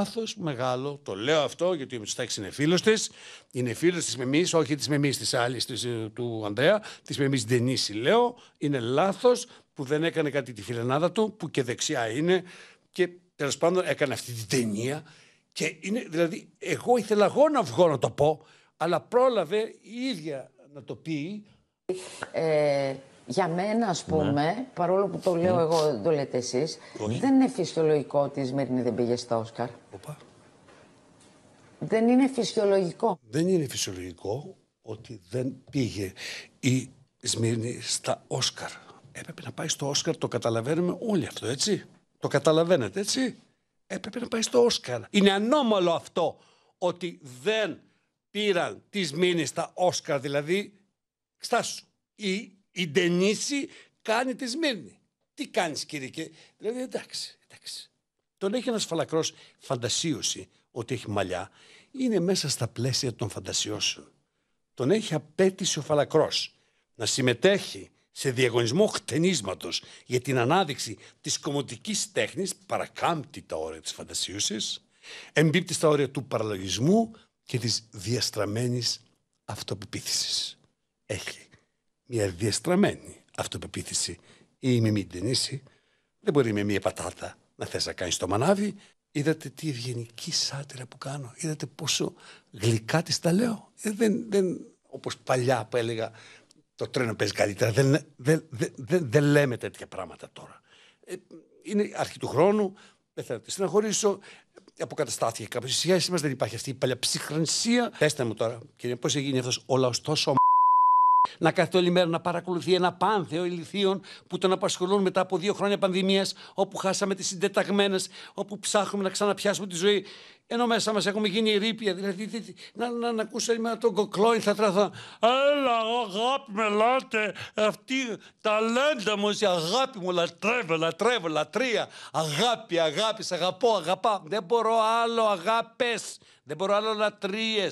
λάθο μεγάλο. Το λέω αυτό γιατί ο Μητσοτάκης είναι φίλος της. Είναι φίλος της εμεί, όχι της Μεμή της άλλης ε, του Ανδρέα, της Μεμή Ντενίση, λέω. Είναι λάθος που δεν έκανε κάτι τη φιλενάδα του, που και δεξιά είναι. Και τέλος πάντων έκανε αυτή την ταινία. Και είναι, δηλαδή, εγώ ήθελα εγώ να βγω να το πω, αλλά πρόλαβε η ίδια να το πει ε, για μένα, ας ναι. πούμε, παρόλο που το λέω ναι. εγώ, δεν το λέτε εσείς, δεν είναι φυσιολογικό ότι η Σμύρνη δεν πήγε στα Όσκαρ. Οπα. Δεν είναι φυσιολογικό. Δεν είναι φυσιολογικό ότι δεν πήγε η Σμύρνη στα Όσκαρ. Έπρεπε να πάει στο Όσκαρ, το καταλαβαίνουμε όλοι αυτό, έτσι. Το καταλαβαίνετε, έτσι. Έπρεπε να πάει στο Όσκαρ. Είναι ανώμαλο αυτό ότι δεν πήραν τη Σμύρνη στα Όσκαρ, δηλαδή Στάσου, η, η Ντενίση κάνει τη Σμύρνη. Τι κάνεις, και Δηλαδή, εντάξει, εντάξει. Τον έχει ένας φαλακρός φαντασίωση ότι έχει μαλλιά. Είναι μέσα στα πλαίσια των φαντασιώσεων. Τον έχει απέτηση ο φαλακρός να συμμετέχει σε διαγωνισμό χτενίσματος για την ανάδειξη της κομμωτικής τέχνης παρακάμπτει τα όρια της φαντασίωσης, εμπίπτει στα όρια του παραλογισμού και της διαστραμμένης αυτοπεποίθησης έχει μια διεστραμμένη αυτοπεποίθηση ή η Μιμή δεν μπορεί με μια πατάτα να θες να κάνεις το μανάβι. Είδατε τι ευγενική σάτυρα που κάνω. Είδατε πόσο γλυκά της τα λέω. Ε, δεν, δεν, όπως παλιά που έλεγα το τρένο παίζει καλύτερα. Δεν, δεν, δεν, δεν λέμε τέτοια πράγματα τώρα. Ε, είναι αρχή του χρόνου. Δεν θέλω να τη συναχωρήσω. Αποκαταστάθηκε κάποιε σχέσει σχέση Δεν υπάρχει αυτή η παλιά ψυχρανσία. Πέστε μου τώρα, κύριε, πώς έγινε αυτός ο λαός τόσο να κάθεται όλη μέρα να παρακολουθεί ένα πάνθεο ηλικίων που τον απασχολούν μετά από δύο χρόνια πανδημίας, όπου χάσαμε τις συντεταγμένες, όπου ψάχνουμε να ξαναπιάσουμε τη ζωή. Ενώ μέσα μας έχουμε γίνει ρήπια. Δηλαδή, να, να, να ακούσω εμένα τον κοκλόι, θα τραθώ. Έλα, αγάπη με λάτε. Αυτή ταλέντα μου, η αγάπη μου, λατρεύω, λατρεύω, λατρεία. Αγάπη, αγάπη, αγαπώ, αγαπά. Δεν μπορώ άλλο αγάπες. Δεν μπορώ άλλο λατρείες.